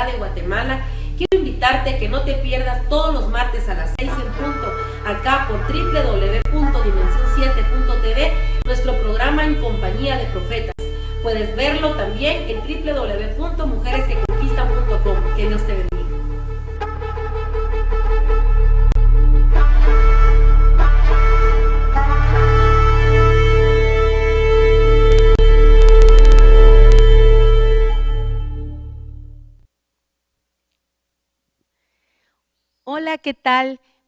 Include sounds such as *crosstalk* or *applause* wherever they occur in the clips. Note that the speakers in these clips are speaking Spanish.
de Guatemala. Quiero invitarte a que no te pierdas todos los martes a las 6 en punto acá por www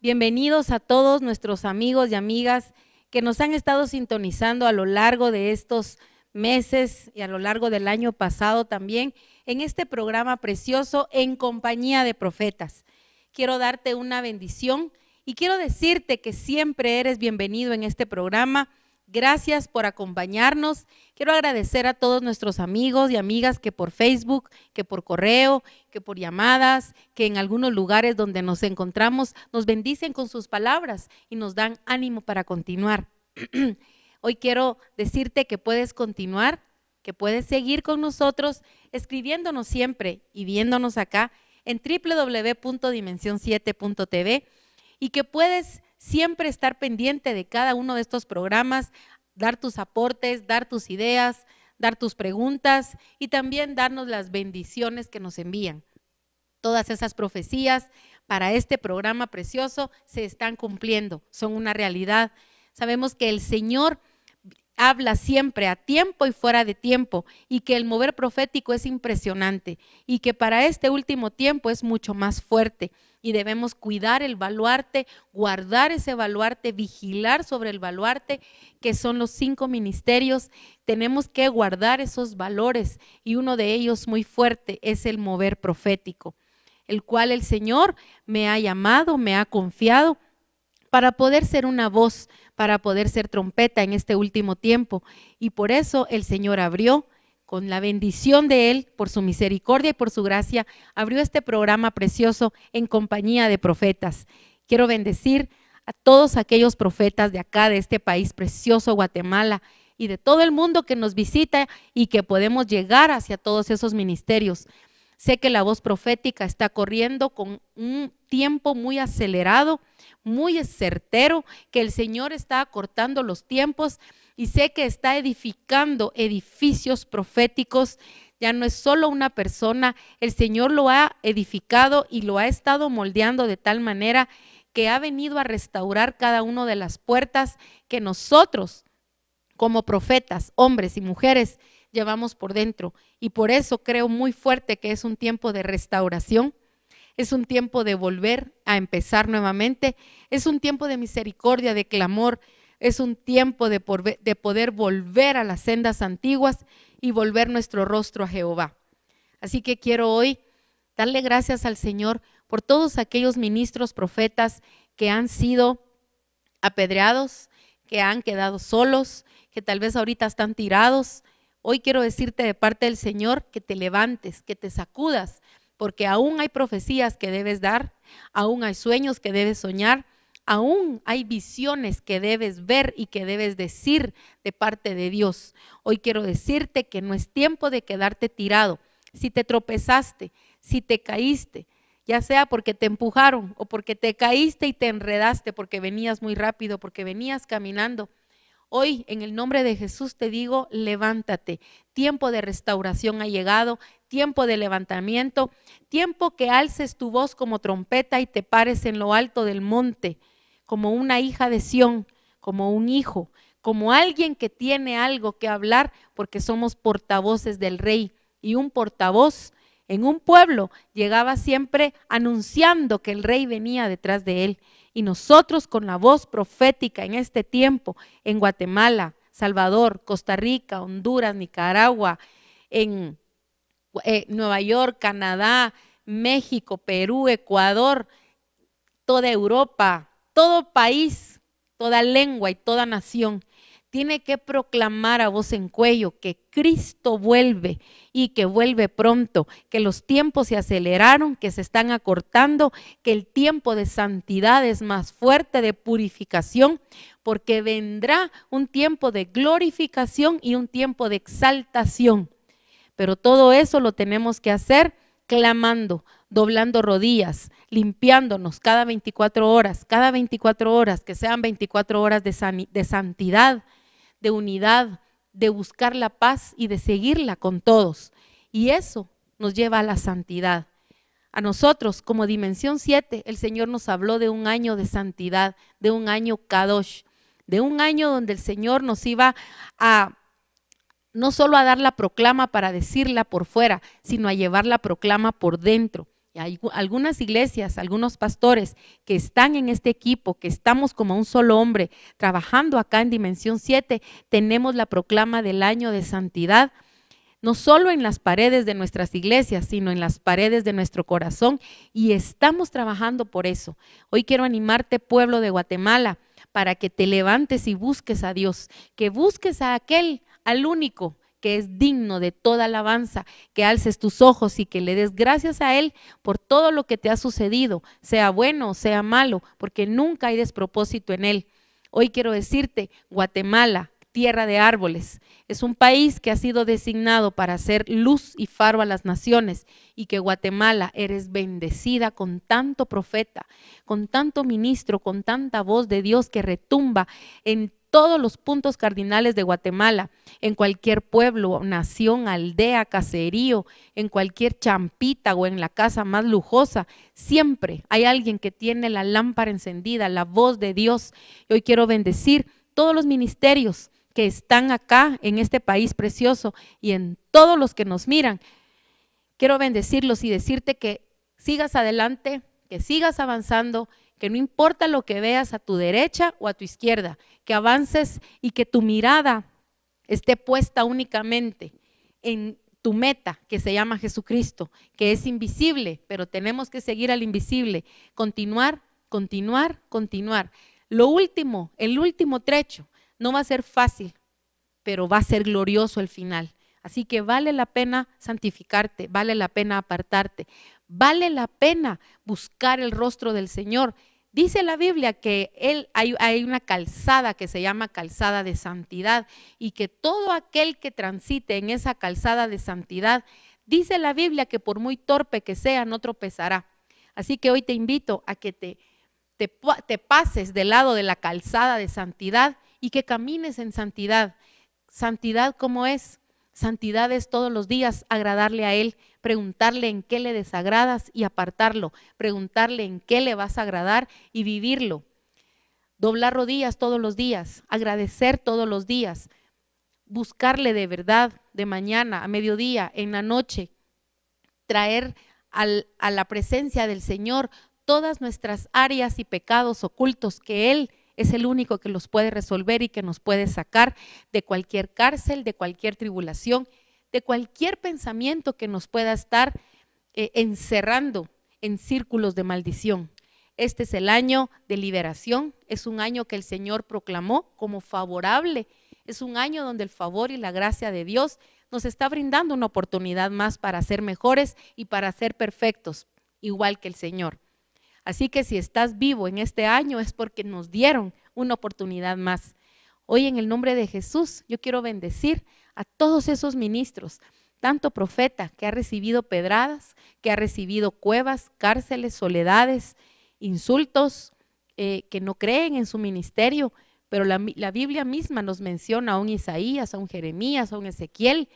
Bienvenidos a todos nuestros amigos y amigas que nos han estado sintonizando a lo largo de estos meses y a lo largo del año pasado también en este programa precioso en compañía de profetas. Quiero darte una bendición y quiero decirte que siempre eres bienvenido en este programa Gracias por acompañarnos. Quiero agradecer a todos nuestros amigos y amigas que por Facebook, que por correo, que por llamadas, que en algunos lugares donde nos encontramos nos bendicen con sus palabras y nos dan ánimo para continuar. *clears throat* Hoy quiero decirte que puedes continuar, que puedes seguir con nosotros escribiéndonos siempre y viéndonos acá en www.dimension7.tv y que puedes siempre estar pendiente de cada uno de estos programas, dar tus aportes, dar tus ideas, dar tus preguntas y también darnos las bendiciones que nos envían. Todas esas profecías para este programa precioso se están cumpliendo, son una realidad. Sabemos que el Señor habla siempre a tiempo y fuera de tiempo y que el mover profético es impresionante y que para este último tiempo es mucho más fuerte y debemos cuidar el baluarte, guardar ese baluarte, vigilar sobre el baluarte, que son los cinco ministerios. Tenemos que guardar esos valores y uno de ellos muy fuerte es el mover profético, el cual el Señor me ha llamado, me ha confiado para poder ser una voz, para poder ser trompeta en este último tiempo. Y por eso el Señor abrió con la bendición de Él, por su misericordia y por su gracia, abrió este programa precioso en compañía de profetas. Quiero bendecir a todos aquellos profetas de acá, de este país precioso, Guatemala, y de todo el mundo que nos visita y que podemos llegar hacia todos esos ministerios. Sé que la voz profética está corriendo con un tiempo muy acelerado, muy certero, que el Señor está acortando los tiempos y sé que está edificando edificios proféticos. Ya no es solo una persona, el Señor lo ha edificado y lo ha estado moldeando de tal manera que ha venido a restaurar cada una de las puertas que nosotros, como profetas, hombres y mujeres, llevamos por dentro. Y por eso creo muy fuerte que es un tiempo de restauración, es un tiempo de volver a empezar nuevamente, es un tiempo de misericordia, de clamor, es un tiempo de, poder volver a las sendas antiguas y volver nuestro rostro a Jehová. Así que quiero hoy darle gracias al Señor por todos aquellos ministros, profetas que han sido apedreados, que han quedado solos, que tal vez ahorita están tirados. Hoy quiero decirte de parte del Señor que te levantes, que te sacudas, porque aún hay profecías que debes dar, aún hay sueños que debes soñar, Aún hay visiones que debes ver y que debes decir de parte de Dios. Hoy quiero decirte que no es tiempo de quedarte tirado. Si te tropezaste, si te caíste, ya sea porque te empujaron o porque te caíste y te enredaste porque venías muy rápido, porque venías caminando. Hoy, en el nombre de Jesús, te digo, levántate. Tiempo de restauración ha llegado, tiempo de levantamiento, tiempo que alces tu voz como trompeta y te pares en lo alto del monte como una hija de Sión, como un hijo, como alguien que tiene algo que hablar porque somos portavoces del rey. Y un portavoz en un pueblo llegaba siempre anunciando que el rey venía detrás de él. Y nosotros con la voz profética en este tiempo, en Guatemala, Salvador, Costa Rica, Honduras, Nicaragua, en eh, Nueva York, Canadá, México, Perú, Ecuador, toda Europa, todo país, toda lengua y toda nación tiene que proclamar a voz en cuello que Cristo vuelve y que vuelve pronto, que los tiempos se aceleraron, que se están acortando, que el tiempo de santidad es más fuerte, de purificación, porque vendrá un tiempo de glorificación y un tiempo de exaltación. Pero todo eso lo tenemos que hacer clamando, doblando rodillas, limpiándonos cada 24 horas, cada 24 horas, que sean 24 horas de, de santidad, de unidad, de buscar la paz y de seguirla con todos. Y eso nos lleva a la santidad. A nosotros, como dimensión 7, el Señor nos habló de un año de santidad, de un año kadosh, de un año donde el Señor nos iba a no solo a dar la proclama para decirla por fuera, sino a llevar la proclama por dentro hay algunas iglesias, algunos pastores que están en este equipo, que estamos como un solo hombre, trabajando acá en Dimensión 7, tenemos la proclama del año de santidad, no solo en las paredes de nuestras iglesias, sino en las paredes de nuestro corazón, y estamos trabajando por eso. Hoy quiero animarte, pueblo de Guatemala, para que te levantes y busques a Dios, que busques a aquel, al único, que es digno de toda alabanza, que alces tus ojos y que le des gracias a Él por todo lo que te ha sucedido, sea bueno, o sea malo, porque nunca hay despropósito en Él. Hoy quiero decirte, Guatemala, tierra de árboles. Es un país que ha sido designado para ser luz y faro a las naciones y que Guatemala eres bendecida con tanto profeta, con tanto ministro, con tanta voz de Dios que retumba en todos los puntos cardinales de Guatemala, en cualquier pueblo, nación, aldea, caserío, en cualquier champita o en la casa más lujosa, siempre hay alguien que tiene la lámpara encendida, la voz de Dios. hoy quiero bendecir todos los ministerios que están acá en este país precioso y en todos los que nos miran. Quiero bendecirlos y decirte que sigas adelante, que sigas avanzando, que no importa lo que veas a tu derecha o a tu izquierda, que avances y que tu mirada esté puesta únicamente en tu meta, que se llama Jesucristo, que es invisible, pero tenemos que seguir al invisible, continuar, continuar, continuar. Lo último, el último trecho, no va a ser fácil, pero va a ser glorioso el final. Así que vale la pena santificarte, vale la pena apartarte, vale la pena buscar el rostro del Señor. Dice la Biblia que él, hay, una calzada que se llama calzada de santidad y que todo aquel que transite en esa calzada de santidad, dice la Biblia que por muy torpe que sea, no tropezará. Así que hoy te invito a que te, te pases del lado de la calzada de santidad y que camines en santidad. Santidad como es. Santidad es todos los días agradarle a Él, preguntarle en qué le desagradas y apartarlo, preguntarle en qué le vas a agradar y vivirlo. Doblar rodillas todos los días, agradecer todos los días, buscarle de verdad de mañana, a mediodía, en la noche, traer a la presencia del Señor todas nuestras áreas y pecados ocultos que Él es el único que los puede resolver y que nos puede sacar de cualquier cárcel, de cualquier tribulación, de cualquier pensamiento que nos pueda estar eh, encerrando en círculos de maldición. Este es el año de liberación, es un año que el Señor proclamó como favorable, es un año donde el favor y la gracia de Dios nos está brindando una oportunidad más para ser mejores y para ser perfectos, igual que el Señor. Así que si estás vivo en este año es porque nos dieron una oportunidad más. Hoy en el nombre de Jesús yo quiero bendecir a todos esos ministros, tanto profeta que ha recibido pedradas, que ha recibido cuevas, cárceles, soledades, insultos, eh, que no creen en su ministerio, pero la, la, Biblia misma nos menciona a un Isaías, a un Jeremías, a un Ezequiel.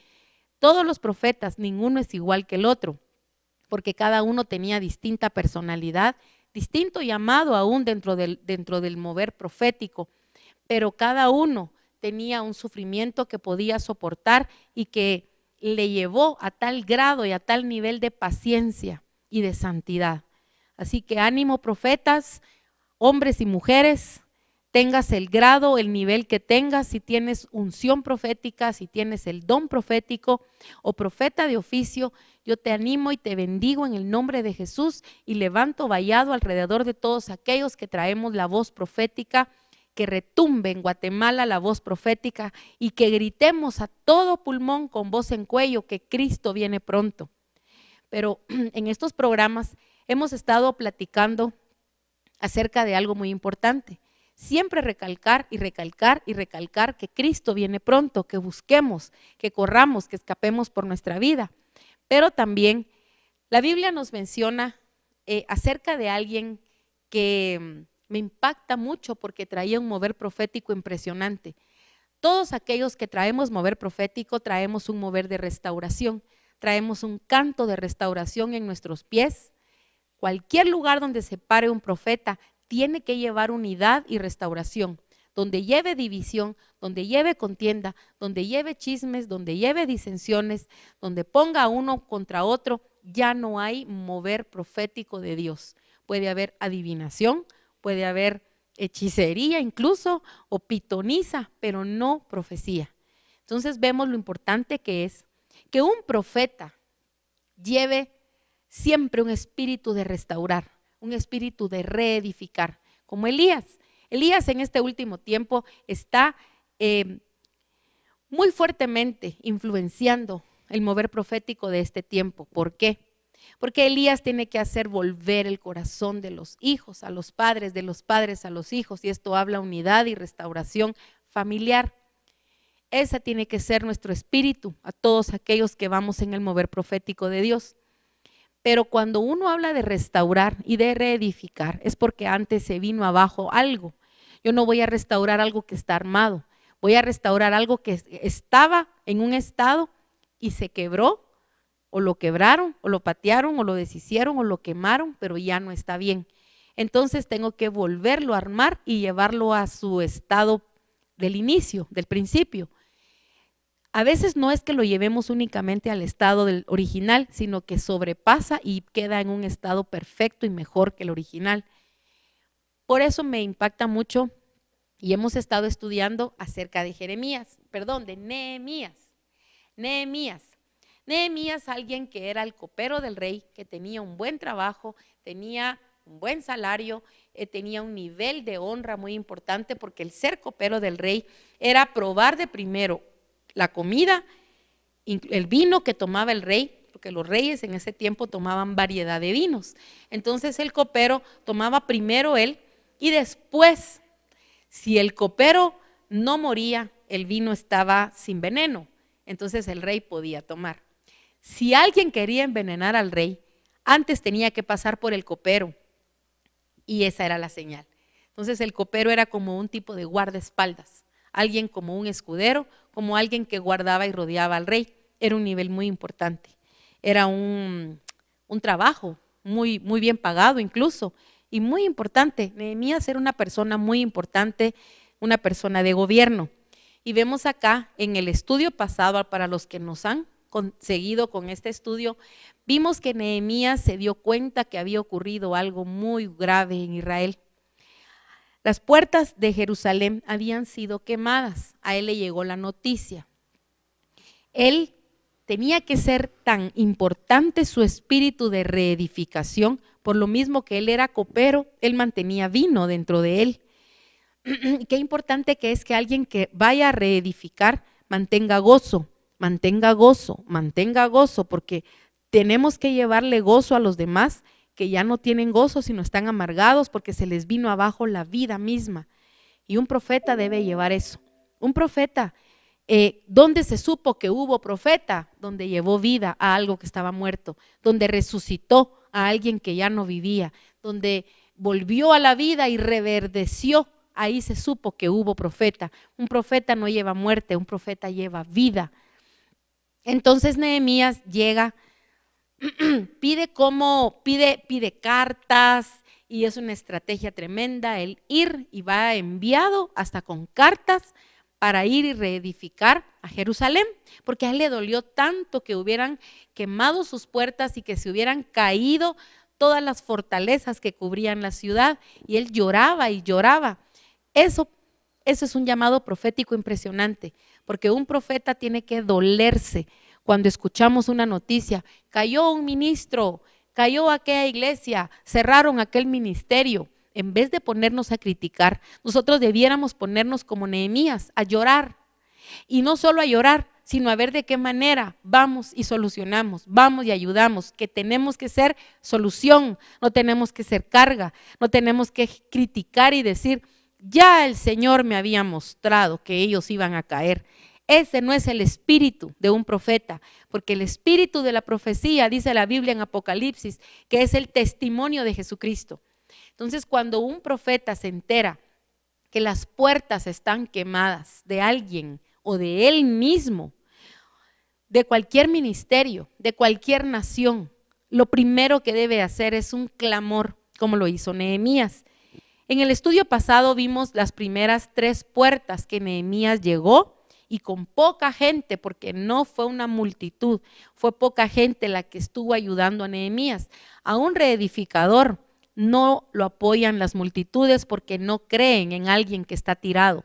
Todos los profetas, ninguno es igual que el otro, porque cada uno tenía distinta personalidad, distinto llamado aún dentro del, dentro del mover profético, pero cada uno tenía un sufrimiento que podía soportar y que le llevó a tal grado y a tal nivel de paciencia y de santidad. Así que ánimo, profetas, hombres y mujeres, tengas el grado, el nivel que tengas, si tienes unción profética, si tienes el don profético o profeta de oficio, yo te animo y te bendigo en el nombre de Jesús y levanto vallado alrededor de todos aquellos que traemos la voz profética, que retumbe en Guatemala la voz profética y que gritemos a todo pulmón con voz en cuello que Cristo viene pronto. Pero *clears throat* en estos programas hemos estado platicando acerca de algo muy importante siempre recalcar y recalcar y recalcar que Cristo viene pronto, que busquemos, que corramos, que escapemos por nuestra vida. Pero también la Biblia nos menciona eh, acerca de alguien que mm, me impacta mucho porque traía un mover profético impresionante. Todos aquellos que traemos mover profético traemos un mover de restauración, traemos un canto de restauración en nuestros pies. Cualquier lugar donde se pare un profeta, tiene que llevar unidad y restauración. Donde lleve división, donde lleve contienda, donde lleve chismes, donde lleve disensiones, donde ponga uno contra otro, ya no hay mover profético de Dios. Puede haber adivinación, puede haber hechicería incluso, o pitoniza, pero no profecía. Entonces vemos lo importante que es que un profeta lleve siempre un espíritu de restaurar, un espíritu de reedificar, como Elías. Elías en este último tiempo está em, muy fuertemente influenciando el mover profético de este tiempo. ¿Por qué? Porque Elías tiene que hacer volver el corazón de los hijos a los padres, de los padres a los hijos, y esto habla unidad y restauración familiar. Esa tiene que ser nuestro espíritu a todos aquellos que vamos en el mover profético de Dios. Pero cuando uno habla de restaurar y de reedificar, es porque antes se vino abajo algo. Yo no voy a restaurar algo que está armado, voy a restaurar algo que estaba en un estado y se quebró, o lo quebraron, o lo patearon, o lo deshicieron, o lo quemaron, pero ya no está bien. Entonces tengo que volverlo a armar y llevarlo a su estado del inicio, del principio a veces no es que lo llevemos únicamente al estado del original, sino que sobrepasa y queda en un estado perfecto y mejor que el original. Por eso me impacta mucho y hemos estado estudiando acerca de Jeremías, perdón, de Nehemías. Nehemías. Nehemías, alguien que era el copero del rey, que tenía un buen trabajo, tenía un buen salario, eh, tenía un nivel de honra muy importante porque el ser copero del rey era probar de primero la comida, el vino que tomaba el rey, porque los reyes en ese tiempo tomaban variedad de vinos. Entonces el copero tomaba primero él y después, si el copero no moría, el vino estaba sin veneno. Entonces el rey podía tomar. Si alguien quería envenenar al rey, antes tenía que pasar por el copero. Y esa era la señal. Entonces el copero era como un tipo de guardaespaldas, alguien como un escudero, como alguien que guardaba y rodeaba al rey. Era un nivel muy importante. Era un, un trabajo muy, muy bien pagado incluso y muy importante. Nehemías era una persona muy importante, una persona de gobierno. Y vemos acá en el estudio pasado, para los que nos han conseguido con este estudio, vimos que Nehemías se dio cuenta que había ocurrido algo muy grave en Israel. Las puertas de Jerusalén habían sido quemadas. A él le llegó la noticia. Él tenía que ser tan importante su espíritu de reedificación, por lo mismo que él era copero, él mantenía vino dentro de él. *clears throat* Qué importante que es que alguien que vaya a reedificar mantenga gozo, mantenga gozo, mantenga gozo, porque tenemos que llevarle gozo a los demás que ya no tienen gozo, sino están amargados porque se les vino abajo la vida misma. Y un profeta debe llevar eso. Un profeta, eh, ¿dónde se supo que hubo profeta? Donde llevó vida a algo que estaba muerto, donde resucitó a alguien que ya no vivía, donde volvió a la vida y reverdeció. Ahí se supo que hubo profeta. Un profeta no lleva muerte, un profeta lleva vida. Entonces Nehemías llega *clears throat* pide cómo, pide, pide cartas y es una estrategia tremenda el ir y va enviado hasta con cartas para ir y reedificar a Jerusalén, porque a él le dolió tanto que hubieran quemado sus puertas y que se hubieran caído todas las fortalezas que cubrían la ciudad, y él lloraba y lloraba. Eso, eso es un llamado profético impresionante, porque un profeta tiene que dolerse, cuando escuchamos una noticia, cayó un ministro, cayó aquella iglesia, cerraron aquel ministerio. En vez de ponernos a criticar, nosotros debiéramos ponernos como Nehemías, a llorar. Y no solo a llorar, sino a ver de qué manera vamos y solucionamos, vamos y ayudamos, que tenemos que ser solución, no tenemos que ser carga, no tenemos que criticar y decir, ya el Señor me había mostrado que ellos iban a caer. Ese no es el espíritu de un profeta, porque el espíritu de la profecía, dice la Biblia en Apocalipsis, que es el testimonio de Jesucristo. Entonces, cuando un profeta se entera que las puertas están quemadas de alguien o de él mismo, de cualquier ministerio, de cualquier nación, lo primero que debe hacer es un clamor, como lo hizo Nehemías. En el estudio pasado vimos las primeras tres puertas que Nehemías llegó y con poca gente, porque no fue una multitud, fue poca gente la que estuvo ayudando a Nehemías. A un reedificador no lo apoyan las multitudes porque no creen en alguien que está tirado.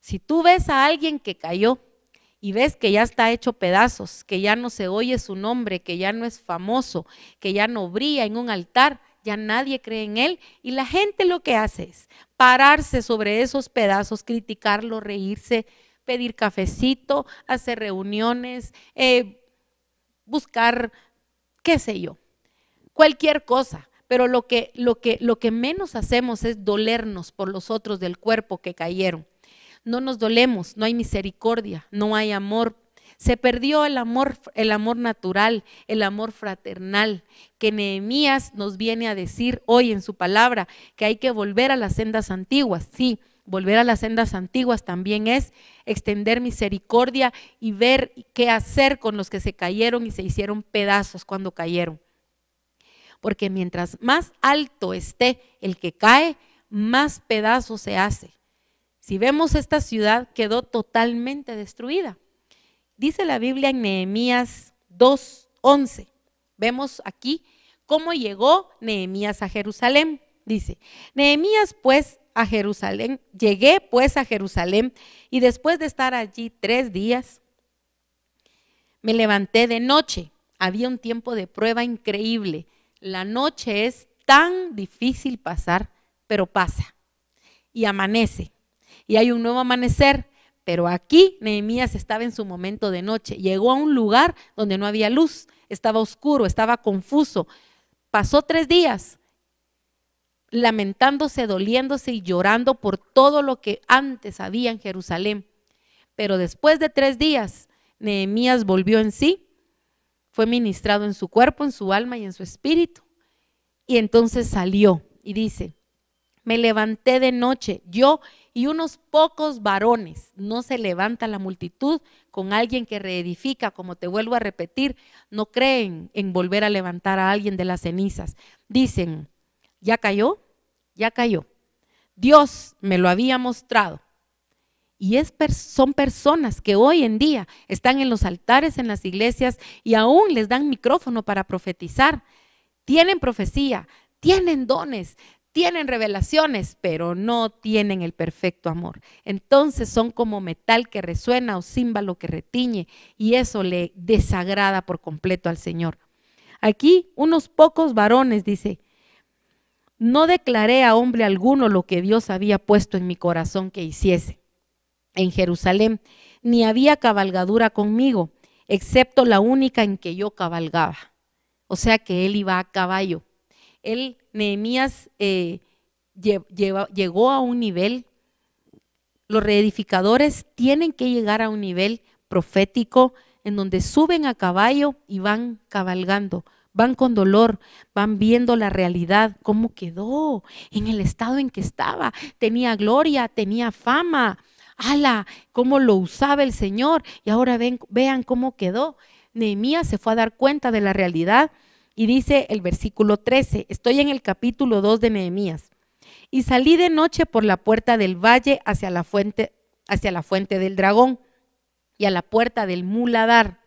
Si tú ves a alguien que cayó y ves que ya está hecho pedazos, que ya no se oye su nombre, que ya no es famoso, que ya no brilla en un altar, ya nadie cree en él y la gente lo que hace es pararse sobre esos pedazos, criticarlo, reírse, pedir cafecito, hacer reuniones, eh, buscar, qué sé yo, cualquier cosa. Pero lo que, lo, que, lo que menos hacemos es dolernos por los otros del cuerpo que cayeron. No nos dolemos, no hay misericordia, no hay amor se perdió el amor, el amor natural, el amor fraternal, que Nehemías nos viene a decir hoy en su palabra, que hay que volver a las sendas antiguas, sí, Volver a las sendas antiguas también es extender misericordia y ver qué hacer con los que se cayeron y se hicieron pedazos cuando cayeron. Porque mientras más alto esté el que cae, más pedazos se hace. Si vemos esta ciudad quedó totalmente destruida. Dice la Biblia en Nehemías 2:11. Vemos aquí cómo llegó Nehemías a Jerusalén. Dice, Nehemías pues a Jerusalén. Llegué pues a Jerusalén y después de estar allí tres días, me levanté de noche. Había un tiempo de prueba increíble. La noche es tan difícil pasar, pero pasa. Y amanece. Y hay un nuevo amanecer. Pero aquí Nehemías estaba en su momento de noche. Llegó a un lugar donde no había luz. Estaba oscuro, estaba confuso. Pasó tres días, lamentándose, doliéndose y llorando por todo lo que antes había en Jerusalén. Pero después de tres días, Nehemías volvió en sí, fue ministrado en su cuerpo, en su alma y en su espíritu. Y entonces salió y dice, me levanté de noche, yo y unos pocos varones. No se levanta la multitud con alguien que reedifica, como te vuelvo a repetir, no creen en volver a levantar a alguien de las cenizas. Dicen, ya cayó, ya cayó. Dios me lo había mostrado. Y es, son personas que hoy en día están en los altares, en las iglesias y aún les dan micrófono para profetizar. Tienen profecía, tienen dones, tienen revelaciones, pero no tienen el perfecto amor. Entonces son como metal que resuena o címbalo que retiñe y eso le desagrada por completo al Señor. Aquí unos pocos varones, dice, no declaré a hombre alguno lo que Dios había puesto en mi corazón que hiciese en Jerusalén, ni había cabalgadura conmigo, excepto la única en que yo cabalgaba. O sea que él iba a caballo. Él, Nehemías, eh, llegó a un nivel, los reedificadores tienen que llegar a un nivel profético en donde suben a caballo y van cabalgando van con dolor, van viendo la realidad, cómo quedó, en el estado en que estaba. Tenía gloria, tenía fama, ala, cómo lo usaba el Señor. Y ahora ven, vean cómo quedó. Nehemías se fue a dar cuenta de la realidad y dice el versículo 13, estoy en el capítulo 2 de Nehemías. Y salí de noche por la puerta del valle hacia la fuente, hacia la fuente del dragón y a la puerta del muladar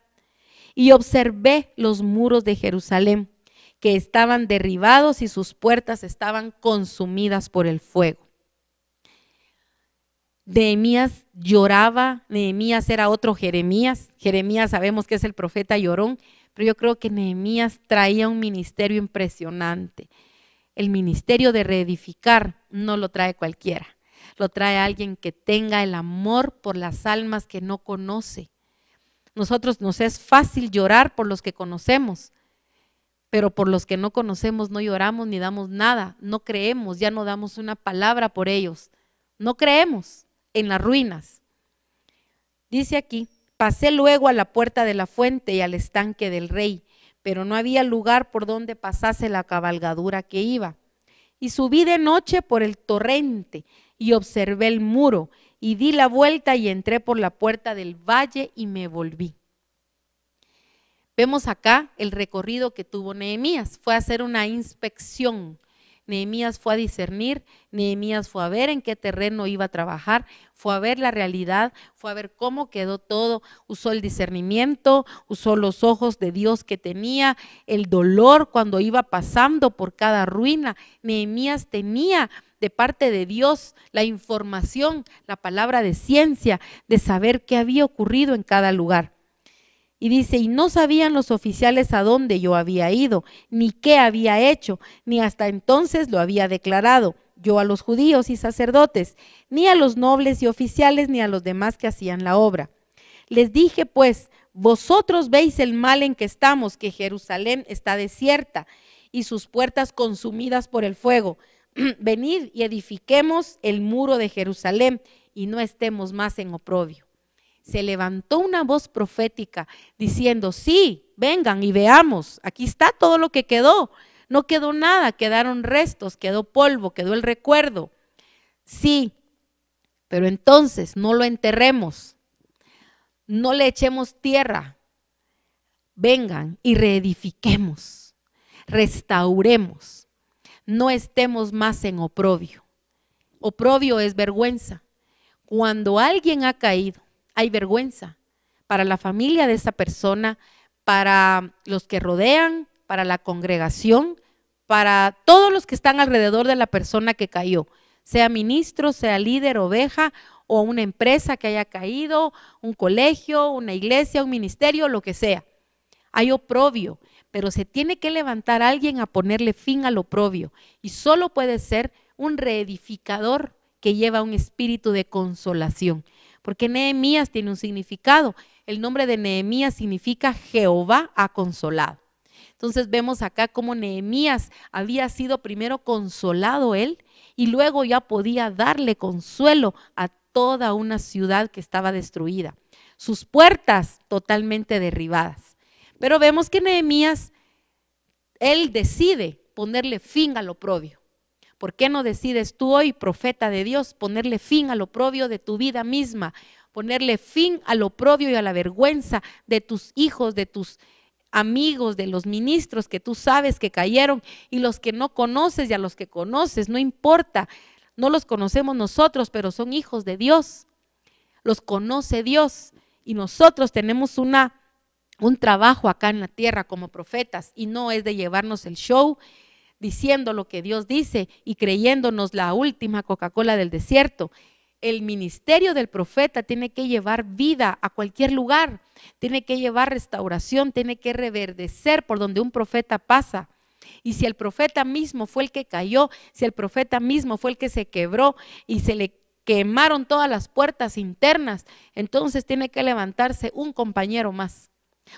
y observé los muros de Jerusalén que estaban derribados y sus puertas estaban consumidas por el fuego. Nehemías lloraba, Nehemías era otro Jeremías, Jeremías sabemos que es el profeta llorón, pero yo creo que Nehemías traía un ministerio impresionante. El ministerio de reedificar no lo trae cualquiera, lo trae alguien que tenga el amor por las almas que no conoce, nosotros nos es fácil llorar por los que conocemos, pero por los que no conocemos no lloramos ni damos nada, no creemos, ya no damos una palabra por ellos. No creemos en las ruinas. Dice aquí, pasé luego a la puerta de la fuente y al estanque del rey, pero no había lugar por donde pasase la cabalgadura que iba. Y subí de noche por el torrente y observé el muro y di la vuelta y entré por la puerta del valle y me volví. Vemos acá el recorrido que tuvo Nehemías. Fue a hacer una inspección. Nehemías fue a discernir, Nehemías fue a ver en qué terreno iba a trabajar, fue a ver la realidad, fue a ver cómo quedó todo, usó el discernimiento, usó los ojos de Dios que tenía, el dolor cuando iba pasando por cada ruina. Nehemías tenía de parte de Dios la información, la palabra de ciencia, de saber qué había ocurrido en cada lugar. Y dice, y no sabían los oficiales a dónde yo había ido, ni qué había hecho, ni hasta entonces lo había declarado yo a los judíos y sacerdotes, ni a los nobles y oficiales, ni a los demás que hacían la obra. Les dije pues, vosotros veis el mal en que estamos, que Jerusalén está desierta y sus puertas consumidas por el fuego. *clears throat* venid y edifiquemos el muro de Jerusalén y no estemos más en oprobio. Se levantó una voz profética diciendo, sí, vengan y veamos, aquí está todo lo que quedó. No quedó nada, quedaron restos, quedó polvo, quedó el recuerdo. Sí, pero entonces no lo enterremos, no le echemos tierra. Vengan y reedifiquemos, restauremos no estemos más en oprobio. Oprobio es vergüenza. Cuando alguien ha caído, hay vergüenza para la familia de esa persona, para los que rodean, para la congregación, para todos los que están alrededor de la persona que cayó, sea ministro, sea líder, oveja o una empresa que haya caído, un colegio, una iglesia, un ministerio, lo que sea. Hay oprobio pero se tiene que levantar alguien a ponerle fin al oprobio y solo puede ser un reedificador que lleva un espíritu de consolación, porque Nehemías tiene un significado. El nombre de Nehemías significa Jehová ha consolado. Entonces vemos acá cómo Nehemías había sido primero consolado él y luego ya podía darle consuelo a toda una ciudad que estaba destruida, sus puertas totalmente derribadas. Pero vemos que Nehemías, él decide ponerle fin a lo oprobio. ¿Por qué no decides tú hoy, profeta de Dios, ponerle fin lo oprobio de tu vida misma? Ponerle fin lo oprobio y a la vergüenza de tus hijos, de tus amigos, de los ministros que tú sabes que cayeron y los que no conoces y a los que conoces, no importa. No los conocemos nosotros, pero son hijos de Dios. Los conoce Dios y nosotros tenemos una un trabajo acá en la tierra como profetas y no es de llevarnos el show diciendo lo que Dios dice y creyéndonos la última Coca-Cola del desierto. El ministerio del profeta tiene que llevar vida a cualquier lugar, tiene que llevar restauración, tiene que reverdecer por donde un profeta pasa. Y si el profeta mismo fue el que cayó, si el profeta mismo fue el que se quebró y se le quemaron todas las puertas internas, entonces tiene que levantarse un compañero más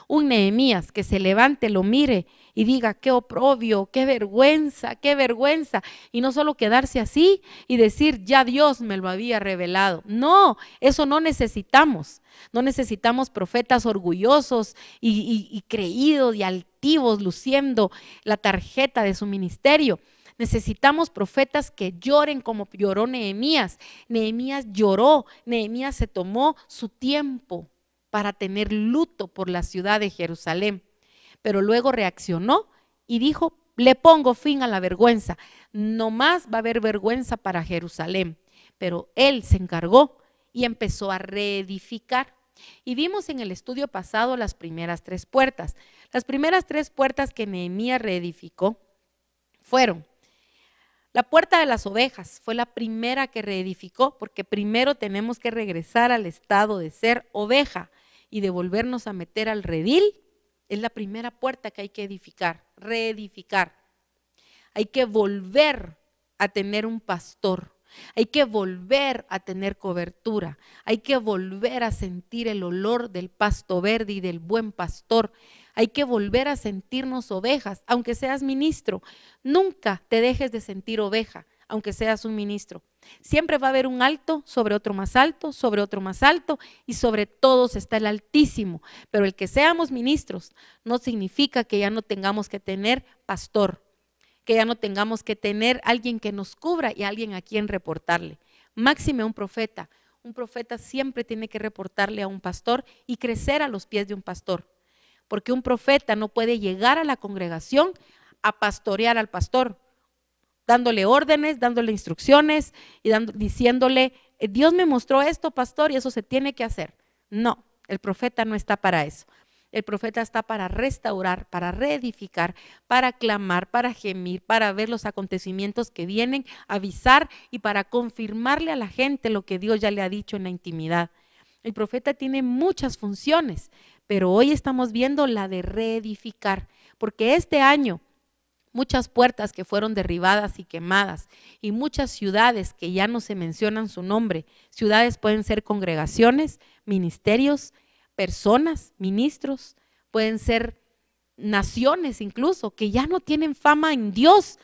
un Nehemías que se levante, lo mire y diga, qué oprobio, qué vergüenza, qué vergüenza. Y no solo quedarse así y decir, ya Dios me lo había revelado. No, eso no necesitamos. No necesitamos profetas orgullosos y, y creídos y altivos luciendo la tarjeta de su ministerio. Necesitamos profetas que lloren como lloró Nehemías. Nehemías lloró, Nehemías se tomó su tiempo para tener luto por la ciudad de Jerusalén. Pero luego reaccionó y dijo, le pongo fin a la vergüenza, no más va a haber vergüenza para Jerusalén. Pero él se encargó y empezó a reedificar. Y vimos en el estudio pasado las primeras tres puertas. Las primeras tres puertas que Nehemías reedificó fueron la puerta de las ovejas fue la primera que reedificó, porque primero tenemos que regresar al estado de ser oveja y de volvernos a meter al redil, es la primera puerta que hay que edificar, reedificar. Hay que volver a tener un pastor, hay que volver a tener cobertura, hay que volver a sentir el olor del pasto verde y del buen pastor, hay que volver a sentirnos ovejas, aunque seas ministro, nunca te dejes de sentir oveja aunque seas un ministro. Siempre va a haber un alto sobre otro más alto, sobre otro más alto y sobre todos está el altísimo. Pero el que seamos ministros no significa que ya no tengamos que tener pastor, que ya no tengamos que tener alguien que nos cubra y alguien a quien reportarle. Máxime un profeta. Un profeta siempre tiene que reportarle a un pastor y crecer a los pies de un pastor. Porque un profeta no puede llegar a la congregación a pastorear al pastor, dándole órdenes, dándole instrucciones y diciéndole, eh, Dios me mostró esto, pastor, y eso se tiene que hacer. No, el profeta no está para eso. El profeta está para restaurar, para reedificar, para clamar, para gemir, para ver los acontecimientos que vienen, avisar y para confirmarle a la gente lo que Dios ya le ha dicho en la intimidad. El profeta tiene muchas funciones, pero hoy estamos viendo la de reedificar, porque este año muchas puertas que fueron derribadas y quemadas, y muchas ciudades que ya no se mencionan su nombre. Ciudades pueden ser congregaciones, ministerios, personas, ministros, pueden ser naciones incluso, que ya no tienen fama en Dios.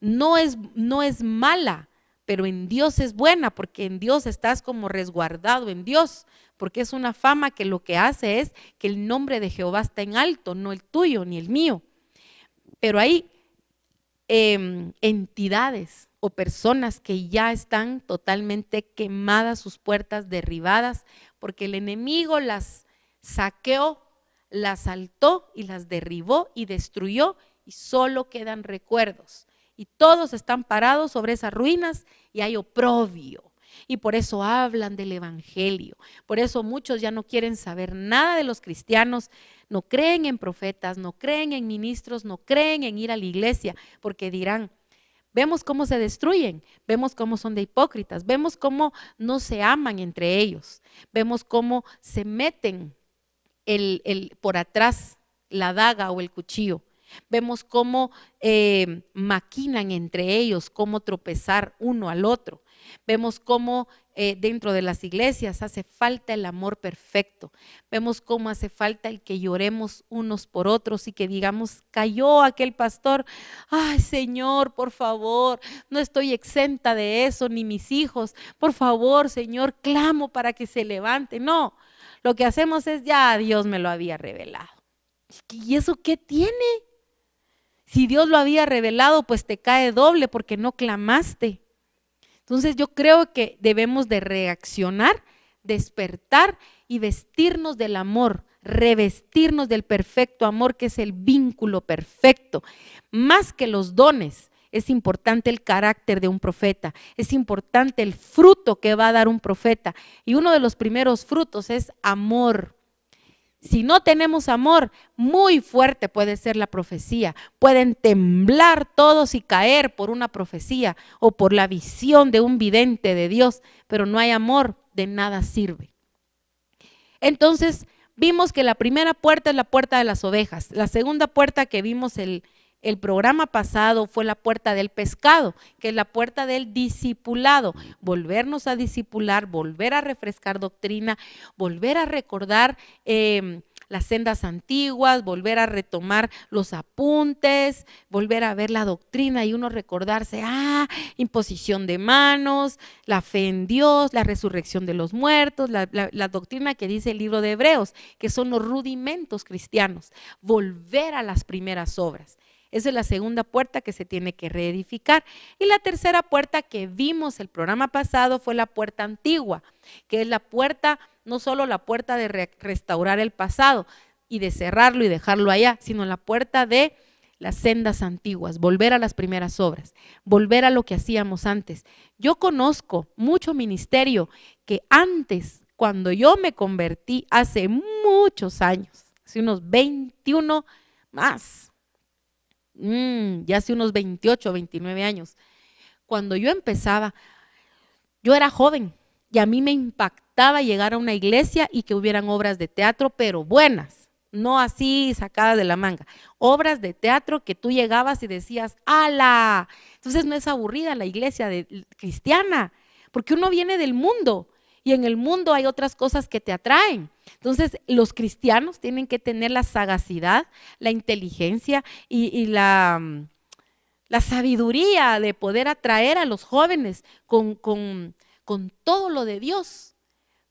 No es, no es mala, pero en Dios es buena, porque en Dios estás como resguardado en Dios, porque es una fama que lo que hace es que el nombre de Jehová está en alto, no el tuyo ni el mío. Pero ahí Em, entidades o personas que ya están totalmente quemadas, sus puertas derribadas, porque el enemigo las saqueó, las saltó y las derribó y destruyó y solo quedan recuerdos. Y todos están parados sobre esas ruinas y hay oprobio y por eso hablan del Evangelio. Por eso muchos ya no quieren saber nada de los cristianos, no creen en profetas, no creen en ministros, no creen en ir a la iglesia, porque dirán, vemos cómo se destruyen, vemos cómo son de hipócritas, vemos cómo no se aman entre ellos, vemos cómo se meten el, por atrás la daga o el cuchillo. Vemos cómo eh, maquinan entre ellos, cómo tropezar uno al otro. Vemos cómo eh, dentro de las iglesias hace falta el amor perfecto. Vemos cómo hace falta el que lloremos unos por otros y que digamos, cayó aquel pastor, ay Señor, por favor, no estoy exenta de eso, ni mis hijos, por favor Señor, clamo para que se levante. No, lo que hacemos es, ya Dios me lo había revelado. ¿Y eso qué tiene? Si Dios lo había revelado, pues te cae doble porque no clamaste. Entonces yo creo que debemos de reaccionar, despertar y vestirnos del amor, revestirnos del perfecto amor que es el vínculo perfecto, más que los dones. Es importante el carácter de un profeta, es importante el fruto que va a dar un profeta. Y uno de los primeros frutos es amor. Si no tenemos amor, muy fuerte puede ser la profecía. Pueden temblar todos y caer por una profecía o por la visión de un vidente de Dios, pero no hay amor, de nada sirve. Entonces, vimos que la primera puerta es la puerta de las ovejas. La segunda puerta que vimos el, el programa pasado fue la puerta del pescado, que es la puerta del discipulado, volvernos a discipular, volver a refrescar doctrina, volver a recordar em, las sendas antiguas, volver a retomar los apuntes, volver a ver la doctrina y uno recordarse, ah, imposición de manos, la fe en Dios, la resurrección de los muertos, la, la doctrina que dice el libro de Hebreos, que son los rudimentos cristianos, volver a las primeras obras. Esa es la segunda puerta que se tiene que reedificar. Y la tercera puerta que vimos el programa pasado fue la puerta antigua, que es la puerta, no solo la puerta de restaurar el pasado y de cerrarlo y dejarlo allá, sino la puerta de las sendas antiguas, volver a las primeras obras, volver a lo que hacíamos antes. Yo conozco mucho ministerio que antes, cuando yo me convertí hace muchos años, hace unos 21 más, Mm, ya hace unos 28, 29 años, cuando yo empezaba, yo era joven y a mí me impactaba llegar a una iglesia y que hubieran obras de teatro, pero buenas, no así sacadas de la manga. Obras de teatro que tú llegabas y decías, ¡Hala! Entonces no es aburrida la iglesia de, cristiana, porque uno viene del mundo y en el mundo hay otras cosas que te atraen. Entonces, los cristianos tienen que tener la sagacidad, la inteligencia y, mm, la, sabiduría de poder atraer a los jóvenes con, todo lo de Dios,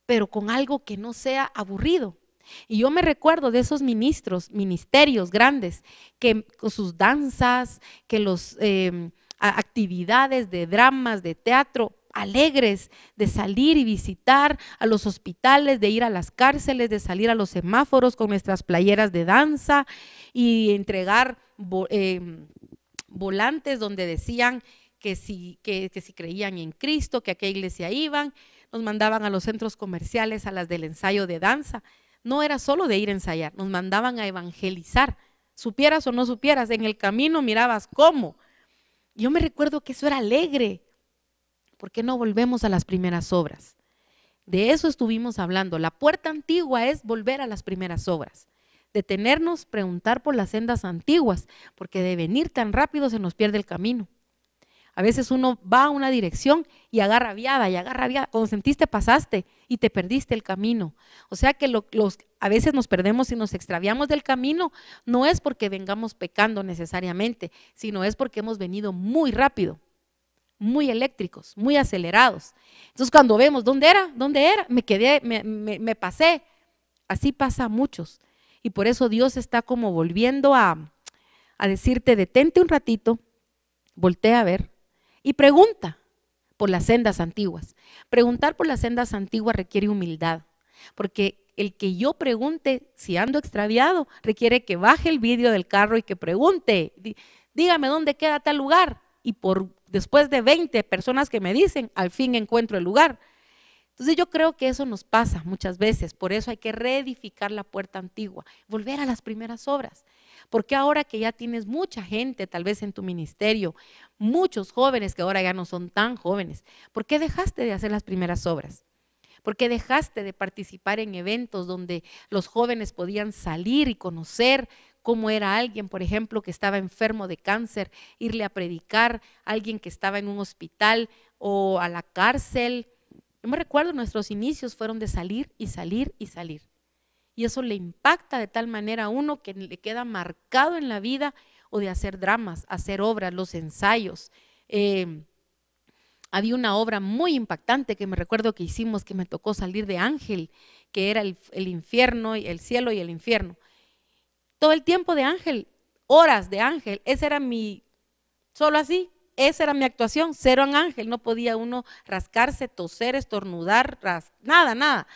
pero con algo que no sea aburrido. Y yo me recuerdo de esos ministros, ministerios grandes, que con sus danzas, que los em, actividades de dramas, de teatro, alegres de salir y visitar a los hospitales, de ir a las cárceles, de salir a los semáforos con nuestras playeras de danza y entregar em, volantes donde decían que si, que si creían en Cristo, que a qué iglesia iban, nos mandaban a los centros comerciales, a las del ensayo de danza. No era solo de ir a ensayar, nos mandaban a evangelizar. Supieras o no supieras, en el camino mirabas cómo. Yo me recuerdo que eso era alegre, ¿Por qué no volvemos a las primeras obras? De eso estuvimos hablando. La puerta antigua es volver a las primeras obras. Detenernos, preguntar por las sendas antiguas, porque de venir tan rápido se nos pierde el camino. A veces uno va a una dirección y agarra viada y agarra viada. Cuando sentiste, pasaste y te perdiste el camino. O sea que a veces nos perdemos y nos extraviamos del camino. No es porque vengamos pecando necesariamente, sino es porque hemos venido muy rápido muy eléctricos, muy acelerados. Entonces cuando vemos, ¿dónde era? ¿Dónde era? Me quedé, me, pasé. Así pasa a muchos. Y por eso Dios está como volviendo a, a decirte, detente un ratito, voltea a ver y pregunta por las sendas antiguas. Preguntar por las sendas antiguas requiere humildad, porque el que yo pregunte si ando extraviado requiere que baje el vidrio del carro y que pregunte, dígame dónde queda tal lugar y por después de 20 personas que me dicen, al fin encuentro el lugar. Entonces yo creo que eso nos pasa muchas veces, por eso hay que reedificar la puerta antigua, volver a las primeras obras, porque ahora que ya tienes mucha gente tal vez en tu ministerio, muchos jóvenes que ahora ya no son tan jóvenes, ¿por qué dejaste de hacer las primeras obras? ¿Por qué dejaste de participar en eventos donde los jóvenes podían salir y conocer cómo era alguien, por ejemplo, que estaba enfermo de cáncer, irle a predicar, alguien que estaba en un hospital o a la cárcel. Yo me recuerdo, nuestros inicios fueron de salir y salir y salir. Y eso le impacta de tal manera a uno que le queda marcado en la vida o de hacer dramas, hacer obras, los ensayos. Em, había una obra muy impactante que me recuerdo que hicimos, que me tocó salir de Ángel, que era el, el infierno y el cielo y el infierno todo el tiempo de ángel, horas de ángel. Ese era mi, solo así, esa era mi actuación, cero en ángel. No podía uno rascarse, toser, estornudar, nada, nada.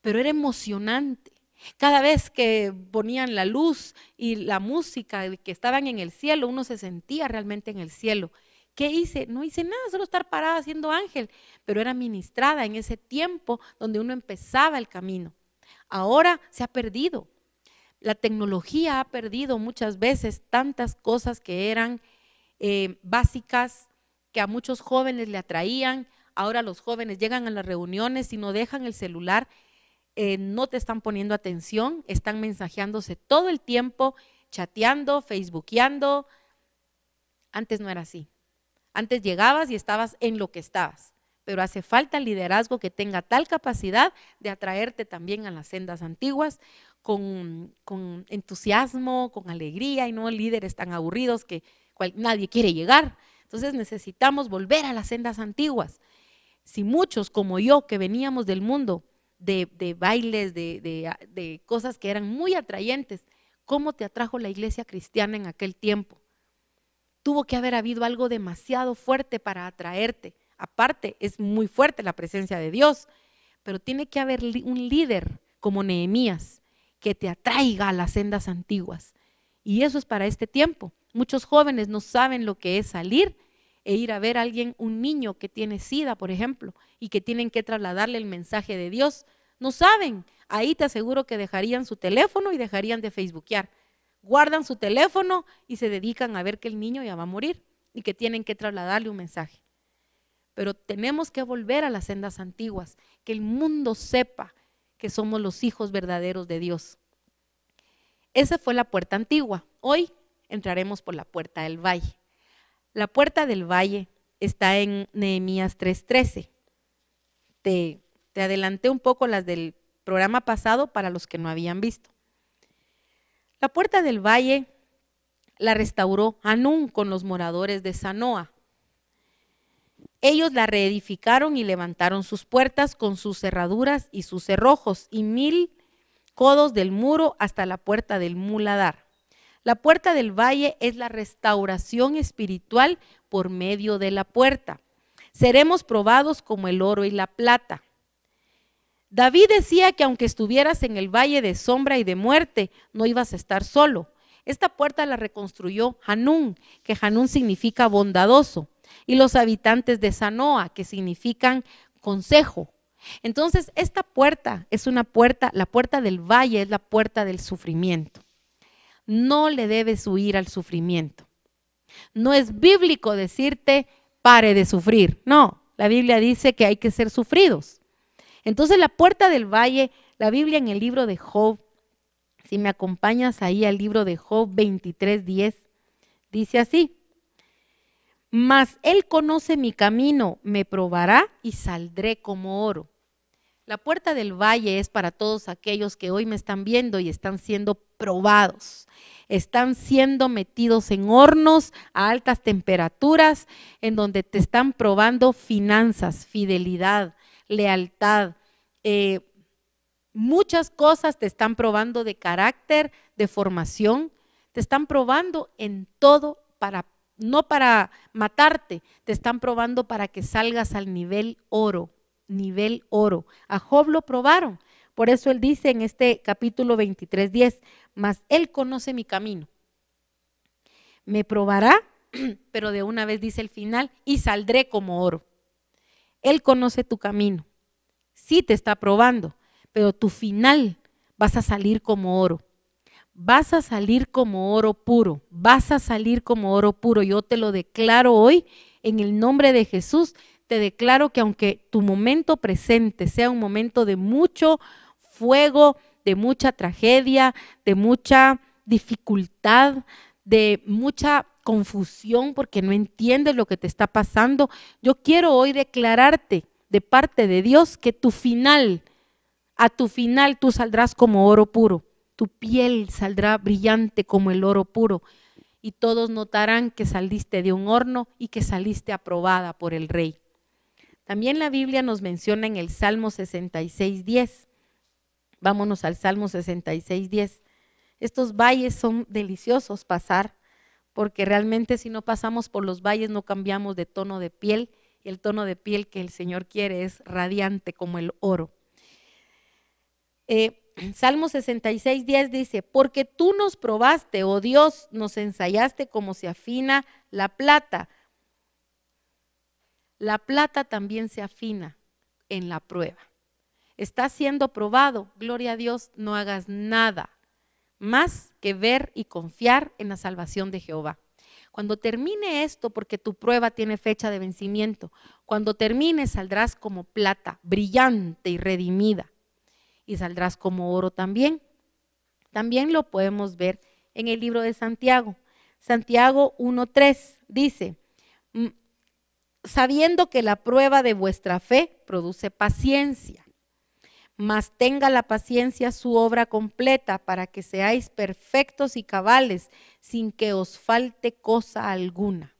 Pero era emocionante. Cada vez que ponían la luz y la música, que estaban en el cielo, uno se sentía realmente en el cielo. ¿Qué hice? No hice nada, solo estar parada siendo ángel, pero era ministrada en ese tiempo donde uno empezaba el camino. Ahora se ha perdido, la tecnología ha perdido muchas veces tantas cosas que eran eh, básicas, que a muchos jóvenes le atraían. Ahora los jóvenes llegan a las reuniones y no dejan el celular, eh, no te están poniendo atención, están mensajeándose todo el tiempo, chateando, facebookeando. Antes no era así. Antes llegabas y estabas en lo que estabas, pero hace falta liderazgo que tenga tal capacidad de atraerte también a las sendas antiguas con, entusiasmo, con alegría y no líderes tan aburridos que nadie quiere llegar. Entonces necesitamos volver a las sendas antiguas. Si muchos como yo que veníamos del mundo de, bailes, de, de cosas que eran muy atrayentes, ¿cómo te atrajo la iglesia cristiana en aquel tiempo? Tuvo que haber habido algo demasiado fuerte para atraerte. Aparte, es muy fuerte la presencia de Dios, pero tiene que haber un líder como Nehemías que te atraiga a las sendas antiguas. Y eso es para este tiempo. Muchos jóvenes no saben lo que es salir e ir a ver a alguien, un niño que tiene sida, por ejemplo, y que tienen que trasladarle el mensaje de Dios. No saben. Ahí te aseguro que dejarían su teléfono y dejarían de facebookear. Guardan su teléfono y se dedican a ver que el niño ya va a morir y que tienen que trasladarle un mensaje. Pero tenemos que volver a las sendas antiguas, que el mundo sepa que somos los hijos verdaderos de Dios. Esa fue la puerta antigua. Hoy entraremos por la puerta del valle. La puerta del valle está en Nehemías 3:13. Te, te adelanté un poco las del programa pasado para los que no habían visto. La puerta del valle la restauró Anún con los moradores de Sanoa. Ellos la reedificaron y levantaron sus puertas con sus cerraduras y sus cerrojos y mil codos del muro hasta la puerta del muladar. La puerta del valle es la restauración espiritual por medio de la puerta. Seremos probados como el oro y la plata. David decía que aunque estuvieras en el valle de sombra y de muerte, no ibas a estar solo. Esta puerta la reconstruyó Hanún, que Hanún significa bondadoso y los habitantes de Sanoa, que significan consejo. Entonces, esta puerta es una puerta, la puerta del valle es la puerta del sufrimiento. No le debes huir al sufrimiento. No es bíblico decirte, pare de sufrir. No, la Biblia dice que hay que ser sufridos. Entonces, la puerta del valle, la Biblia en el libro de Job, si me acompañas ahí al libro de Job 23, 10, dice así. Mas Él conoce mi camino, me probará y saldré como oro. La puerta del valle es para todos aquellos que hoy me están viendo y están siendo probados, están siendo metidos en hornos a altas temperaturas, en donde te están probando finanzas, fidelidad, lealtad. Eh, muchas cosas te están probando de carácter, de formación, te están probando en todo para no para matarte, te están probando para que salgas al nivel oro, nivel oro. A Job lo probaron. Por eso él dice en este capítulo 23, 10, mas él conoce mi camino. Me probará, *clears throat* pero de una vez dice el final, y saldré como oro. Él conoce tu camino. Sí te está probando, pero tu final vas a salir como oro vas a salir como oro puro, vas a salir como oro puro. Yo te lo declaro hoy en el nombre de Jesús. Te declaro que aunque tu momento presente sea un momento de mucho fuego, de mucha tragedia, de mucha dificultad, de mucha confusión porque no entiendes lo que te está pasando, yo quiero hoy declararte de parte de Dios que tu final, a tu final tú saldrás como oro puro tu piel saldrá brillante como el oro puro, y todos notarán que saliste de un horno y que saliste aprobada por el rey. También la Biblia nos menciona en el Salmo 66.10, Vámonos al Salmo 66.10, Estos valles son deliciosos pasar, porque realmente si no pasamos por los valles no cambiamos de tono de piel, y el tono de piel que el Señor quiere es radiante como el oro. Eh, Salmo 66, 10 dice, porque tú nos probaste, oh Dios, nos ensayaste como se afina la plata. La plata también se afina en la prueba. Está siendo probado, gloria a Dios, no hagas nada más que ver y confiar en la salvación de Jehová. Cuando termine esto, porque tu prueba tiene fecha de vencimiento, cuando termine saldrás como plata, brillante y redimida y saldrás como oro también. También lo podemos ver en el libro de Santiago. Santiago 1.3 dice, mm, sabiendo que la prueba de vuestra fe produce paciencia, mas tenga la paciencia su obra completa para que seáis perfectos y cabales sin que os falte cosa alguna.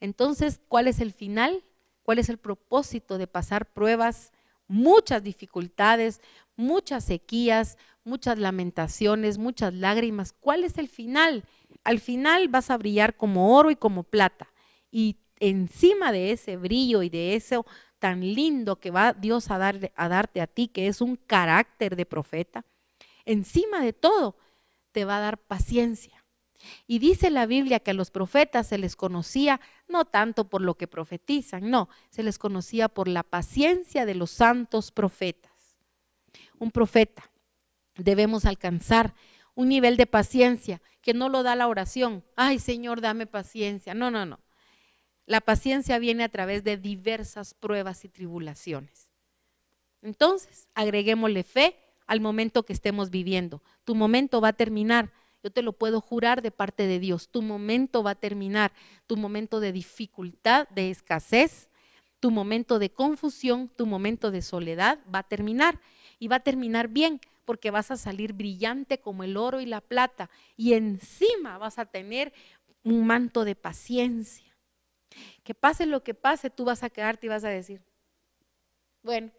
Entonces, ¿cuál es el final? ¿Cuál es el propósito de pasar pruebas muchas dificultades, muchas sequías, muchas lamentaciones, muchas lágrimas. ¿Cuál es el final? Al final vas a brillar como oro y como plata. Y encima de ese brillo y de ese tan lindo que va Dios a, dar, a darte a ti, que es un carácter de profeta, encima de todo te va a dar paciencia. Y dice la Biblia que a los profetas se les conocía no tanto por lo que profetizan, no, se les conocía por la paciencia de los santos profetas. Un profeta debemos alcanzar un nivel de paciencia que no lo da la oración. Ay Señor, dame paciencia. No, no, no. La paciencia viene a través de diversas pruebas y tribulaciones. Entonces, agreguémosle fe al momento que estemos viviendo. Tu momento va a terminar yo te lo puedo jurar de parte de Dios. Tu momento va a terminar, tu momento de dificultad, de escasez, tu momento de confusión, tu momento de soledad va a terminar y va a terminar bien porque vas a salir brillante como el oro y la plata y encima vas a tener un manto de paciencia. Que pase lo que pase, tú vas a quedarte y vas a decir, bueno,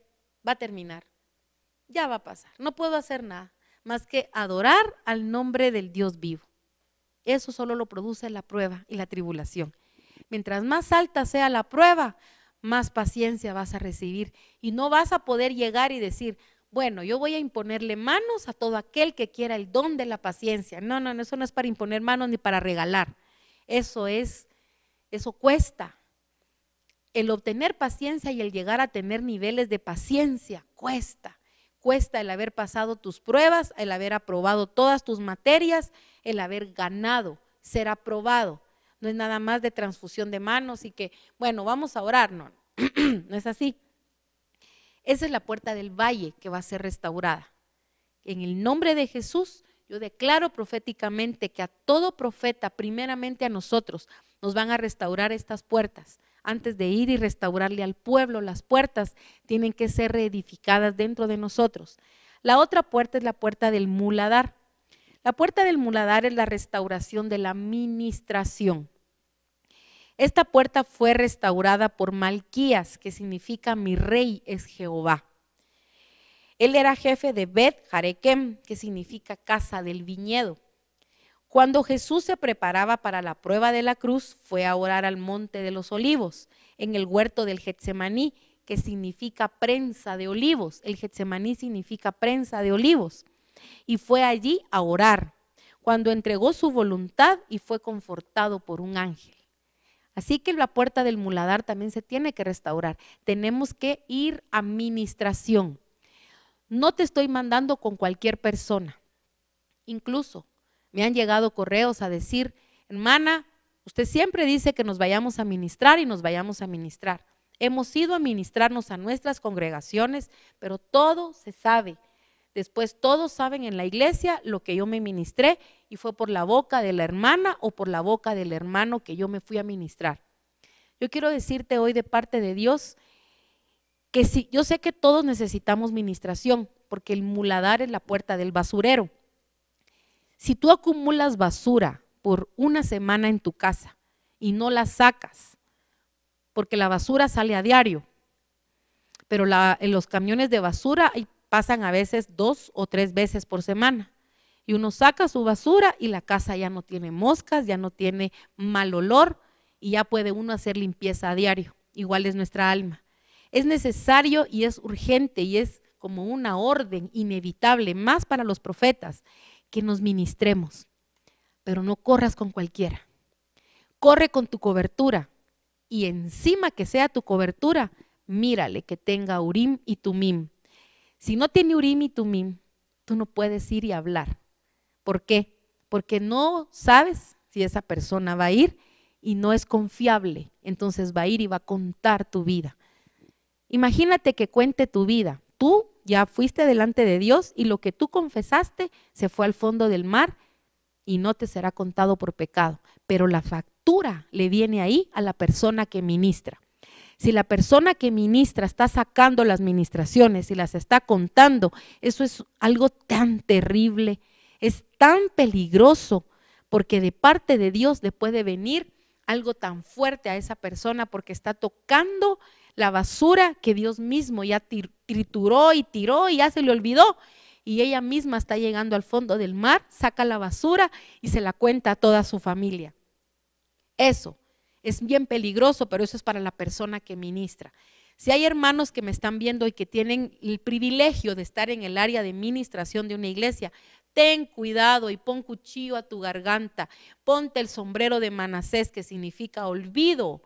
va a terminar, ya va a pasar, no puedo hacer nada más que adorar al nombre del Dios vivo. Eso solo lo produce la prueba y la tribulación. Mientras más alta sea la prueba, más paciencia vas a recibir y no vas a poder llegar y decir, bueno, yo voy a imponerle manos a todo aquel que quiera el don de la paciencia. No, no, eso no es para imponer manos ni para regalar. Eso es, eso cuesta. El obtener paciencia y el llegar a tener niveles de paciencia cuesta cuesta el haber pasado tus pruebas, el haber aprobado todas tus materias, el haber ganado, ser aprobado. No es nada más de transfusión de manos y que, bueno, vamos a orar, no, *clears throat* no es así. Esa es la puerta del valle que va a ser restaurada. En el nombre de Jesús, yo declaro proféticamente que a todo profeta, primeramente a nosotros, nos van a restaurar estas puertas antes de ir y restaurarle al pueblo las puertas, tienen que ser reedificadas dentro de nosotros. La otra puerta es la puerta del muladar. La puerta del muladar es la restauración de la ministración. Esta puerta fue restaurada por Malquías, que significa mi rey es Jehová. Él era jefe de Bet Jarekem, que significa casa del viñedo. Cuando Jesús se preparaba para la prueba de la cruz, fue a orar al monte de los olivos, en el huerto del Getsemaní, que significa prensa de olivos. El Getsemaní significa prensa de olivos. Y fue allí a orar, cuando entregó su voluntad y fue confortado por un ángel. Así que la puerta del muladar también se tiene que restaurar. Tenemos que ir a ministración. No te estoy mandando con cualquier persona. Incluso me han llegado correos a decir, hermana, usted siempre dice que nos vayamos a ministrar y nos vayamos a ministrar. Hemos ido a ministrarnos a nuestras congregaciones, pero todo se sabe. Después todos saben en la iglesia lo que yo me ministré y fue por la boca de la hermana o por la boca del hermano que yo me fui a ministrar. Yo quiero decirte hoy de parte de Dios que si, yo sé que todos necesitamos ministración porque el muladar es la puerta del basurero. Si tú acumulas basura por una semana en tu casa y no la sacas, porque la basura sale a diario, pero en los camiones de basura pasan a veces dos o tres veces por semana. Y uno saca su basura y la casa ya no tiene moscas, ya no tiene mal olor y ya puede uno hacer limpieza a diario. Igual es nuestra alma. Es necesario y es urgente y es como una orden inevitable, más para los profetas, que nos ministremos, pero no corras con cualquiera. Corre con tu cobertura y encima que sea tu cobertura, mírale que tenga Urim y Tumim. Si no tiene Urim y Tumim, tú no puedes ir y hablar. ¿Por qué? Porque no sabes si esa persona va a ir y no es confiable. Entonces va a ir y va a contar tu vida. Imagínate que cuente tu vida. Tú ya fuiste delante de Dios y lo que tú confesaste se fue al fondo del mar y no te será contado por pecado. Pero la factura le viene ahí a la persona que ministra. Si la persona que ministra está sacando las ministraciones y las está contando, eso es algo tan terrible, es tan peligroso, porque de parte de Dios le puede venir algo tan fuerte a esa persona porque está tocando la basura que Dios mismo ya tiró trituró y tiró y ya se le olvidó. Y ella misma está llegando al fondo del mar, saca la basura y se la cuenta a toda su familia. Eso es bien peligroso, pero eso es para la persona que ministra. Si hay hermanos que me están viendo y que tienen el privilegio de estar en el área de ministración de una iglesia, ten cuidado y pon cuchillo a tu garganta, ponte el sombrero de Manasés, que significa olvido.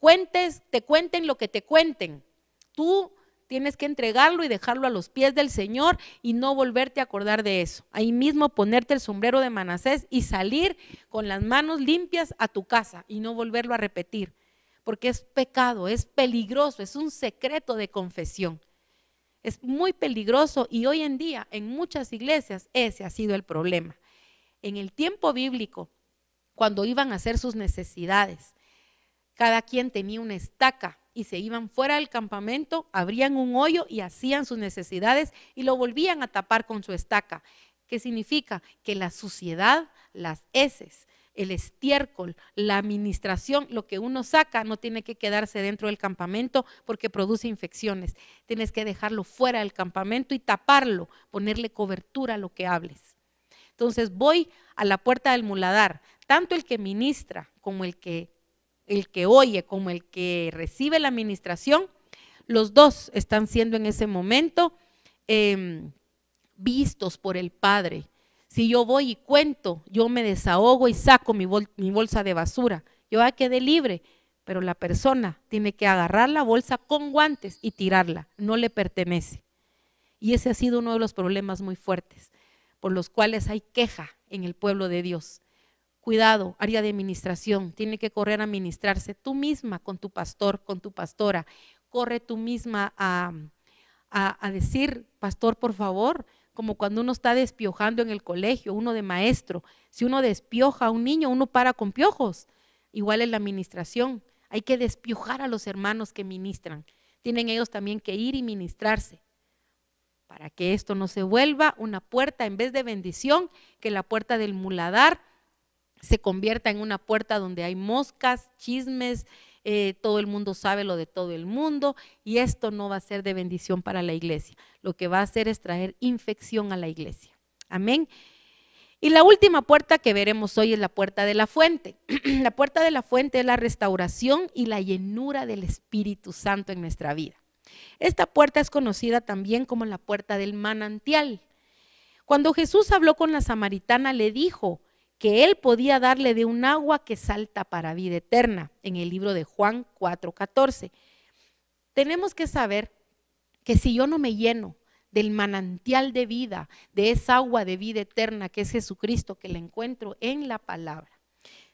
Cuentes, te cuenten lo que te cuenten. Tú tienes que entregarlo y dejarlo a los pies del Señor y no volverte a acordar de eso. Ahí mismo ponerte el sombrero de Manasés y salir con las manos limpias a tu casa y no volverlo a repetir, porque es pecado, es peligroso, es un secreto de confesión. Es muy peligroso y hoy en día en muchas iglesias ese ha sido el problema. En el tiempo bíblico, cuando iban a hacer sus necesidades, cada quien tenía una estaca y se iban fuera del campamento, abrían un hoyo y hacían sus necesidades y lo volvían a tapar con su estaca. ¿Qué significa? Que la suciedad, las heces, el estiércol, la administración, lo que uno saca no tiene que quedarse dentro del campamento porque produce infecciones. Tienes que dejarlo fuera del campamento y taparlo, ponerle cobertura a lo que hables. Entonces voy a la puerta del muladar, tanto el que ministra como el que el que oye como el que recibe la administración, los dos están siendo en ese momento em, vistos por el Padre. Si yo voy y cuento, yo me desahogo y saco mi, mi bolsa de basura. Yo ya quedé libre, pero la persona tiene que agarrar la bolsa con guantes y tirarla. No le pertenece. Y ese ha sido uno de los problemas muy fuertes por los cuales hay queja en el pueblo de Dios. Cuidado, área de administración, tiene que correr a administrarse tú misma con tu pastor, con tu pastora. Corre tú misma a, a, a decir, pastor, por favor, como cuando uno está despiojando en el colegio, uno de maestro. Si uno despioja a un niño, uno para con piojos. Igual es la administración. Hay que despiojar a los hermanos que ministran. Tienen ellos también que ir y ministrarse para que esto no se vuelva una puerta en vez de bendición, que la puerta del muladar se convierta en una puerta donde hay moscas, chismes, eh, todo el mundo sabe lo de todo el mundo y esto no va a ser de bendición para la iglesia. Lo que va a hacer es traer infección a la iglesia. Amén. Y la última puerta que veremos hoy es la puerta de la fuente. *clears throat* la puerta de la fuente es la restauración y la llenura del Espíritu Santo en nuestra vida. Esta puerta es conocida también como la puerta del manantial. Cuando Jesús habló con la samaritana, le dijo, que él podía darle de un agua que salta para vida eterna, en el libro de Juan 4:14. Tenemos que saber que si yo no me lleno del manantial de vida, de esa agua de vida eterna que es Jesucristo, que la encuentro en la palabra.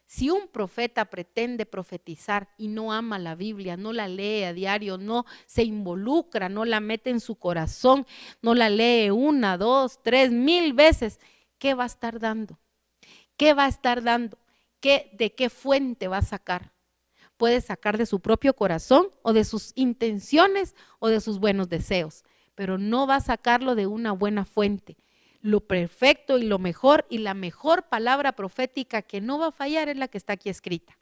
Si un profeta pretende profetizar y no ama la Biblia, no la lee a diario, no se involucra, no la mete en su corazón, no la lee una, dos, tres, mil veces, ¿qué va a estar dando? ¿Qué va a estar dando? ¿Qué, ¿De qué fuente va a sacar? Puede sacar de su propio corazón o de sus intenciones o de sus buenos deseos, pero no va a sacarlo de una buena fuente. Lo perfecto y lo mejor y la mejor palabra profética que no va a fallar es la que está aquí escrita.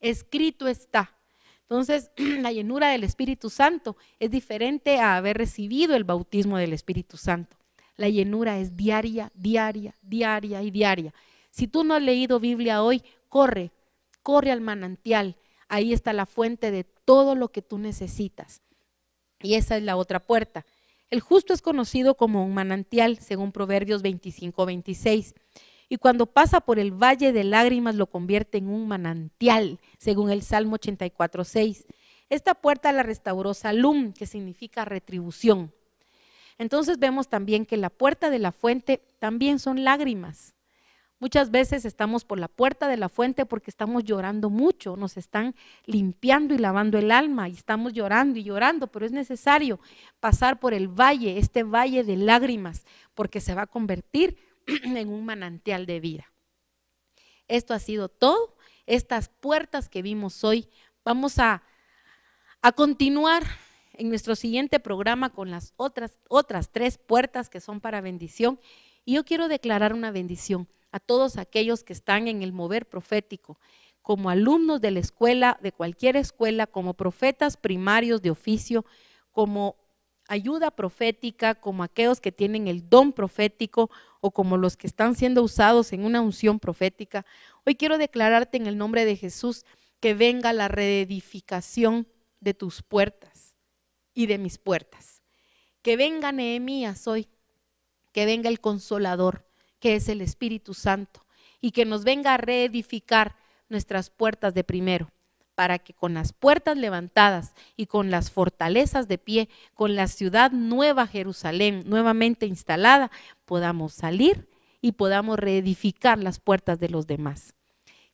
Escrito está. Entonces, *clears throat* la llenura del Espíritu Santo es diferente a haber recibido el bautismo del Espíritu Santo. La llenura es diaria, diaria, diaria y diaria. Si tú no has leído Biblia hoy, corre, corre al manantial. Ahí está la fuente de todo lo que tú necesitas. Y esa es la otra puerta. El justo es conocido como un manantial, según Proverbios 25-26. Y cuando pasa por el valle de lágrimas lo convierte en un manantial, según el Salmo 84-6. Esta puerta la restauró Salum, que significa retribución. Entonces vemos también que la puerta de la fuente también son lágrimas. Muchas veces estamos por la puerta de la fuente porque estamos llorando mucho, nos están limpiando y lavando el alma y estamos llorando y llorando, pero es necesario pasar por el valle, este valle de lágrimas, porque se va a convertir *clears throat* en un manantial de vida. Esto ha sido todo, estas puertas que vimos hoy. Vamos a, continuar en nuestro siguiente programa con las otras, otras tres puertas que son para bendición. Y yo quiero declarar una bendición a todos aquellos que están en el mover profético, como alumnos de la escuela, de cualquier escuela, como profetas primarios de oficio, como ayuda profética, como aquellos que tienen el don profético o como los que están siendo usados en una unción profética. Hoy quiero declararte en el nombre de Jesús que venga la reedificación de tus puertas y de mis puertas. Que venga Nehemías hoy, que venga el consolador, que es el Espíritu Santo, y que nos venga a reedificar nuestras puertas de primero, para que con las puertas levantadas y con las fortalezas de pie, con la ciudad nueva Jerusalén nuevamente instalada, podamos salir y podamos reedificar las puertas de los demás.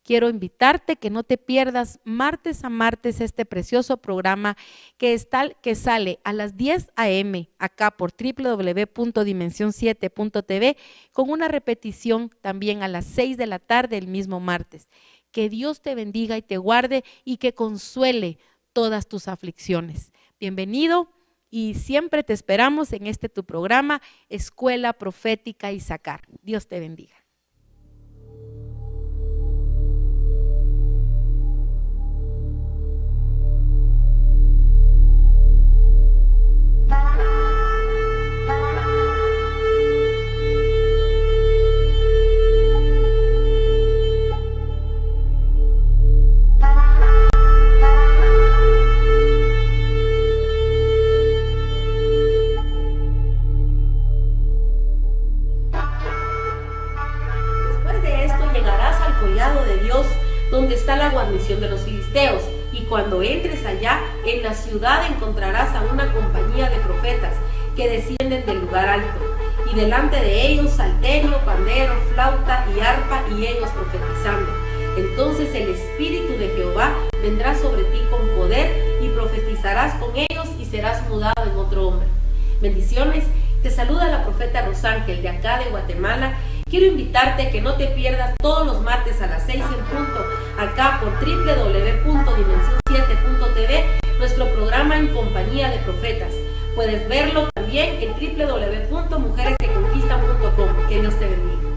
Quiero invitarte que no te pierdas martes a martes este precioso programa que, está, que sale a las 10 a.m. acá por www.dimension7.tv con una repetición también a las 6 de la tarde el mismo martes. Que Dios te bendiga y te guarde y que consuele todas tus aflicciones. Bienvenido y siempre te esperamos en este tu programa, Escuela Profética y Sacar. Dios te bendiga. cuando entres allá, en la ciudad encontrarás a una compañía de profetas que descienden del lugar alto. Y delante de ellos salterio, pandero, flauta y arpa y ellos profetizando. Entonces el Espíritu de Jehová vendrá sobre ti con poder y profetizarás con ellos y serás mudado en otro hombre. Bendiciones. Te saluda la profeta Rosángel de acá de Guatemala Quiero invitarte que no te pierdas todos los martes a las 6 en punto, acá por www.dimension7.tv, nuestro programa en compañía de profetas. Puedes verlo también en www.mujeresqueconquistan.com. Que Dios te bendiga.